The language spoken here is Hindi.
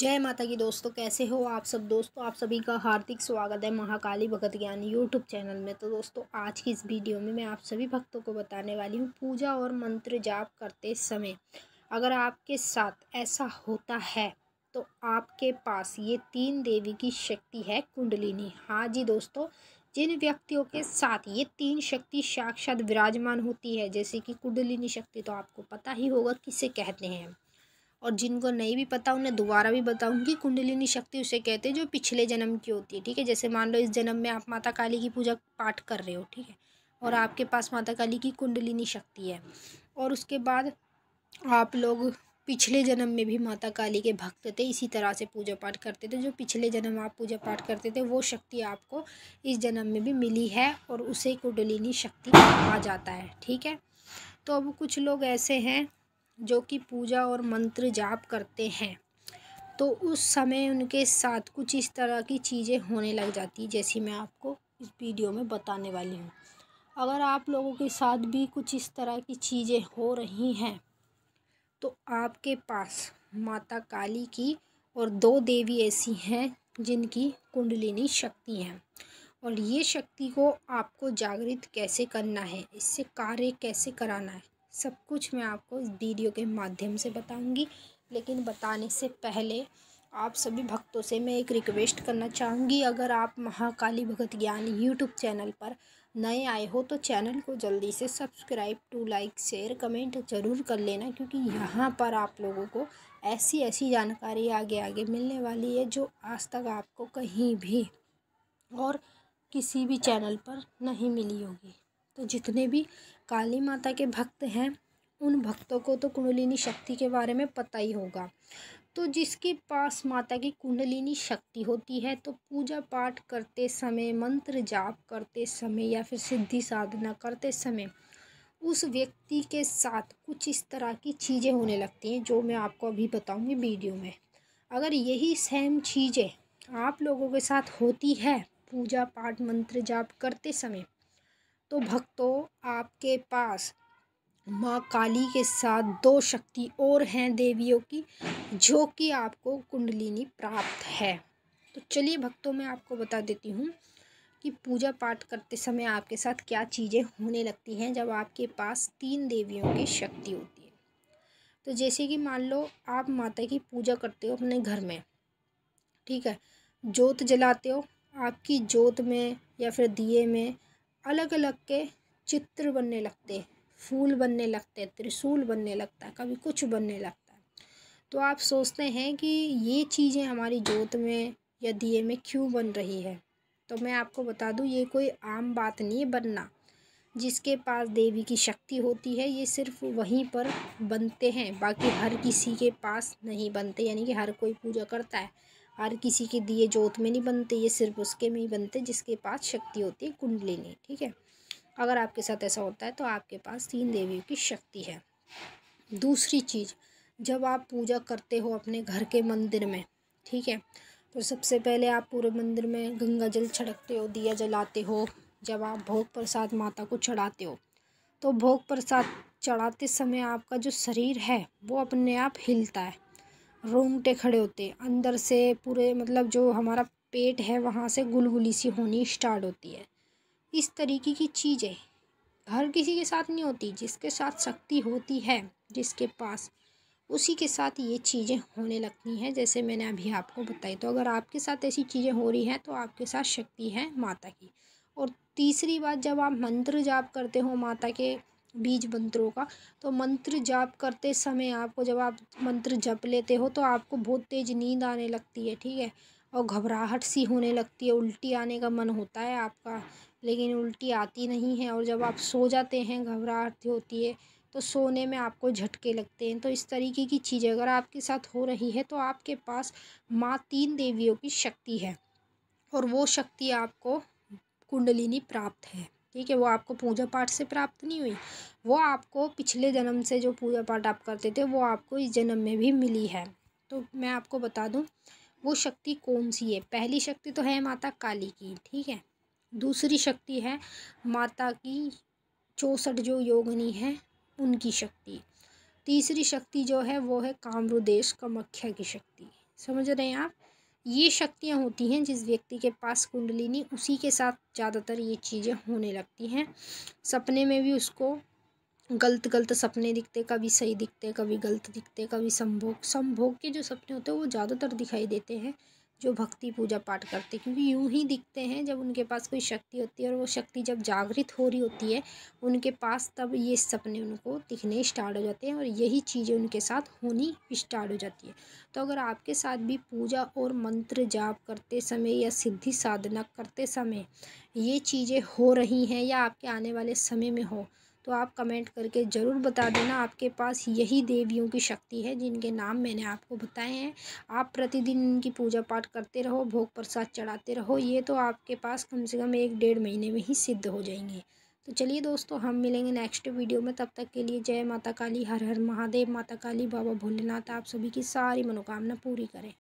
जय माता की दोस्तों कैसे हो आप सब दोस्तों आप सभी का हार्दिक स्वागत है महाकाली भगत ज्ञान यूट्यूब चैनल में तो दोस्तों आज की इस वीडियो में मैं आप सभी भक्तों को बताने वाली हूँ पूजा और मंत्र जाप करते समय अगर आपके साथ ऐसा होता है तो आपके पास ये तीन देवी की शक्ति है कुंडलिनी हाँ जी दोस्तों जिन व्यक्तियों के साथ ये तीन शक्ति साक्षात विराजमान होती है जैसे कि कुंडलिनी शक्ति तो आपको पता ही होगा किसे कहते हैं और जिनको नहीं भी पता उन्हें दोबारा भी बताऊंगी कुंडलिनी शक्ति उसे कहते हैं जो पिछले जन्म की होती है ठीक है जैसे मान लो इस जन्म में आप माता काली की पूजा पाठ कर रहे हो ठीक है और आपके पास माता काली की कुंडलिनी शक्ति है और उसके बाद आप लोग पिछले जन्म में भी माता काली के भक्त थे इसी तरह से पूजा पाठ करते थे जो पिछले जन्म आप पूजा पाठ करते थे वो शक्ति आपको इस जन्म में भी मिली है और उसे कुंडलिनी शक्ति कहा जाता है ठीक है तो अब कुछ लोग ऐसे हैं जो कि पूजा और मंत्र जाप करते हैं तो उस समय उनके साथ कुछ इस तरह की चीज़ें होने लग जाती है जैसी मैं आपको इस वीडियो में बताने वाली हूँ अगर आप लोगों के साथ भी कुछ इस तरह की चीज़ें हो रही हैं तो आपके पास माता काली की और दो देवी ऐसी हैं जिनकी कुंडलिनी शक्ति हैं और ये शक्ति को आपको जागृत कैसे करना है इससे कार्य कैसे कराना है सब कुछ मैं आपको इस वीडियो के माध्यम से बताऊंगी लेकिन बताने से पहले आप सभी भक्तों से मैं एक रिक्वेस्ट करना चाहूँगी अगर आप महाकाली भगत ज्ञान यूट्यूब चैनल पर नए आए हो तो चैनल को जल्दी से subscribe to like share comment ज़रूर कर लेना क्योंकि यहाँ पर आप लोगों को ऐसी ऐसी जानकारी आगे आगे मिलने वाली है जो आज तक आपको कहीं भी और किसी भी चैनल पर नहीं मिली होगी तो जितने भी काली माता के भक्त हैं उन भक्तों को तो कुंडलिनी शक्ति के बारे में पता ही होगा तो जिसके पास माता की कुंडलिनी शक्ति होती है तो पूजा पाठ करते समय मंत्र जाप करते समय या फिर सिद्धि साधना करते समय उस व्यक्ति के साथ कुछ इस तरह की चीज़ें होने लगती हैं जो मैं आपको अभी बताऊंगी वीडियो में अगर यही सेम चीज़ें आप लोगों के साथ होती है पूजा पाठ मंत्र जाप करते समय तो भक्तों आपके पास माँ काली के साथ दो शक्ति और हैं देवियों की जो कि आपको कुंडलिनी प्राप्त है तो चलिए भक्तों मैं आपको बता देती हूँ कि पूजा पाठ करते समय आपके साथ क्या चीज़ें होने लगती हैं जब आपके पास तीन देवियों की शक्ति होती है तो जैसे कि मान लो आप माता की पूजा करते हो अपने घर में ठीक है जोत जलाते हो आपकी जोत में या फिर दिए में अलग अलग के चित्र बनने लगते फूल बनने लगते त्रिशूल बनने लगता कभी कुछ बनने लगता तो आप सोचते हैं कि ये चीज़ें हमारी जोत में या दिए में क्यों बन रही है तो मैं आपको बता दूं ये कोई आम बात नहीं है बनना जिसके पास देवी की शक्ति होती है ये सिर्फ वहीं पर बनते हैं बाकी हर किसी के पास नहीं बनते यानी कि हर कोई पूजा करता है हर किसी के दिए जोत में नहीं बनते ये सिर्फ उसके में ही बनते जिसके पास शक्ति होती है कुंडलिनी ठीक है अगर आपके साथ ऐसा होता है तो आपके पास तीन देवियों की शक्ति है दूसरी चीज़ जब आप पूजा करते हो अपने घर के मंदिर में ठीक है तो सबसे पहले आप पूरे मंदिर में गंगा जल छिड़कते हो दिया जलाते हो जब आप भोग प्रसाद माता को चढ़ाते हो तो भोग प्रसाद चढ़ाते समय आपका जो शरीर है वो अपने आप हिलता है रोंगटे खड़े होते हैं अंदर से पूरे मतलब जो हमारा पेट है वहाँ से गुलगुली सी होनी स्टार्ट होती है इस तरीके की चीज़ें हर किसी के साथ नहीं होती जिसके साथ शक्ति होती है जिसके पास उसी के साथ ये चीज़ें होने लगती हैं जैसे मैंने अभी आपको बताई तो अगर आपके साथ ऐसी चीज़ें हो रही हैं तो आपके साथ शक्ति है माता की और तीसरी बात जब आप मंत्र जाप करते हो माता के बीज मंत्रों का तो मंत्र जाप करते समय आपको जब आप मंत्र जप लेते हो तो आपको बहुत तेज़ नींद आने लगती है ठीक है और घबराहट सी होने लगती है उल्टी आने का मन होता है आपका लेकिन उल्टी आती नहीं है और जब आप सो जाते हैं घबराहट होती है तो सोने में आपको झटके लगते हैं तो इस तरीके की चीज़ें अगर आपके साथ हो रही है तो आपके पास माँ तीन देवियों की शक्ति है और वो शक्ति आपको कुंडलिनी प्राप्त है ठीक है वो आपको पूजा पाठ से प्राप्त नहीं हुई वो आपको पिछले जन्म से जो पूजा पाठ आप करते थे वो आपको इस जन्म में भी मिली है तो मैं आपको बता दूँ वो शक्ति कौन सी है पहली शक्ति तो है माता काली की ठीक है दूसरी शक्ति है माता की चौसठ जो योगनी है उनकी शक्ति तीसरी शक्ति जो है वो है कामरुदेश कामख्या की शक्ति समझ रहे हैं आप ये शक्तियाँ होती हैं जिस व्यक्ति के पास कुंडलिनी उसी के साथ ज़्यादातर ये चीज़ें होने लगती हैं सपने में भी उसको गलत गलत सपने दिखते कभी सही दिखते कभी गलत दिखते कभी संभोग संभोग के जो सपने होते हैं वो ज़्यादातर दिखाई देते हैं जो भक्ति पूजा पाठ करते क्योंकि यूं ही दिखते हैं जब उनके पास कोई शक्ति होती है और वो शक्ति जब जागृत हो रही होती है उनके पास तब ये सपने उनको दिखने स्टार्ट हो जाते हैं और यही चीज़ें उनके साथ होनी स्टार्ट हो जाती है तो अगर आपके साथ भी पूजा और मंत्र जाप करते समय या सिद्धि साधना करते समय ये चीज़ें हो रही हैं या आपके आने वाले समय में हो तो आप कमेंट करके ज़रूर बता देना आपके पास यही देवियों की शक्ति है जिनके नाम मैंने आपको बताए हैं आप प्रतिदिन इनकी पूजा पाठ करते रहो भोग प्रसाद चढ़ाते रहो ये तो आपके पास कम से कम एक डेढ़ महीने में ही सिद्ध हो जाएंगे तो चलिए दोस्तों हम मिलेंगे नेक्स्ट वीडियो में तब तक के लिए जय माता काली हर हर महादेव माता काली बाबा भोलेनाथ आप सभी की सारी मनोकामना पूरी करें